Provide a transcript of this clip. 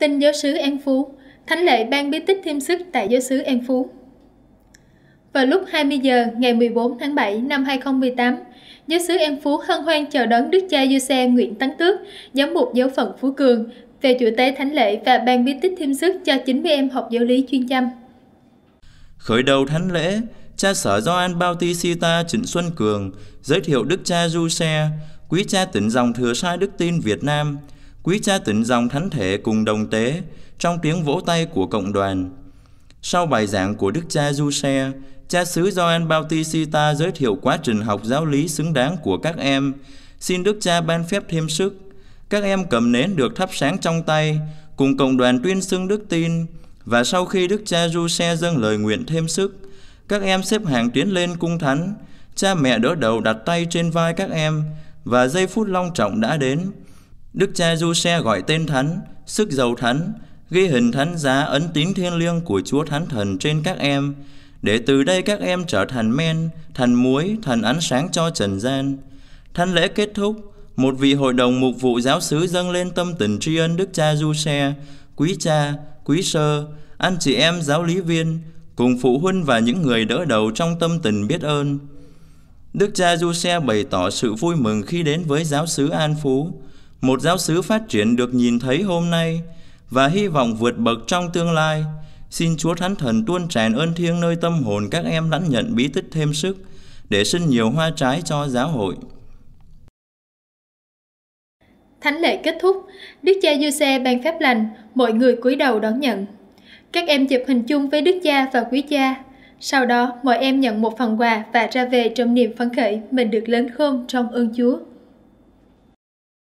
Tin giáo sứ An Phú, Thánh lễ ban bí tích thêm sức tại giáo sứ An Phú. Vào lúc 20 giờ ngày 14 tháng 7 năm 2018, giáo sứ An Phú hân hoan chào đón Đức cha Giuse Nguyễn Tấn Tước, giám mục giáo phận Phú Cường, về chủ tế Thánh lễ và ban bí tích thêm sức cho 90 em học giáo lý chuyên chăm. Khởi đầu thánh lễ, cha sở Gioan Bautista Trịnh Xuân Cường giới thiệu Đức cha Giuse, quý cha tỉnh dòng thừa sai Đức tin Việt Nam – quý cha tịnh dòng thánh thể cùng đồng tế trong tiếng vỗ tay của cộng đoàn. Sau bài giảng của Đức cha Du Xe, cha xứ Gioan Bautista giới thiệu quá trình học giáo lý xứng đáng của các em. Xin Đức cha ban phép thêm sức. Các em cầm nến được thắp sáng trong tay, cùng cộng đoàn tuyên xưng đức tin. Và sau khi Đức cha Du Xe dâng lời nguyện thêm sức, các em xếp hàng tiến lên cung thánh. Cha mẹ đỡ đầu đặt tay trên vai các em và giây phút long trọng đã đến Đức cha Du Xe gọi tên thánh, sức giàu thánh, ghi hình thánh giá ấn tín thiêng liêng của Chúa Thánh Thần trên các em, để từ đây các em trở thành men, thành muối, thành ánh sáng cho trần gian. Thánh lễ kết thúc, một vị hội đồng mục vụ giáo sứ dâng lên tâm tình tri ân Đức cha Du Xe, quý cha, quý sơ, anh chị em giáo lý viên, cùng phụ huynh và những người đỡ đầu trong tâm tình biết ơn. Đức cha Du Xe bày tỏ sự vui mừng khi đến với giáo sứ An Phú, một giáo sứ phát triển được nhìn thấy hôm nay và hy vọng vượt bậc trong tương lai. Xin Chúa Thánh Thần tuôn tràn ơn thiêng nơi tâm hồn các em lãnh nhận bí tích thêm sức để sinh nhiều hoa trái cho giáo hội. Thánh lễ kết thúc, Đức cha Giuse ban phép lành, mọi người cúi đầu đón nhận. Các em chụp hình chung với Đức cha và quý cha. Sau đó, mọi em nhận một phần quà và ra về trong niềm phấn khởi mình được lớn khôn trong ơn Chúa.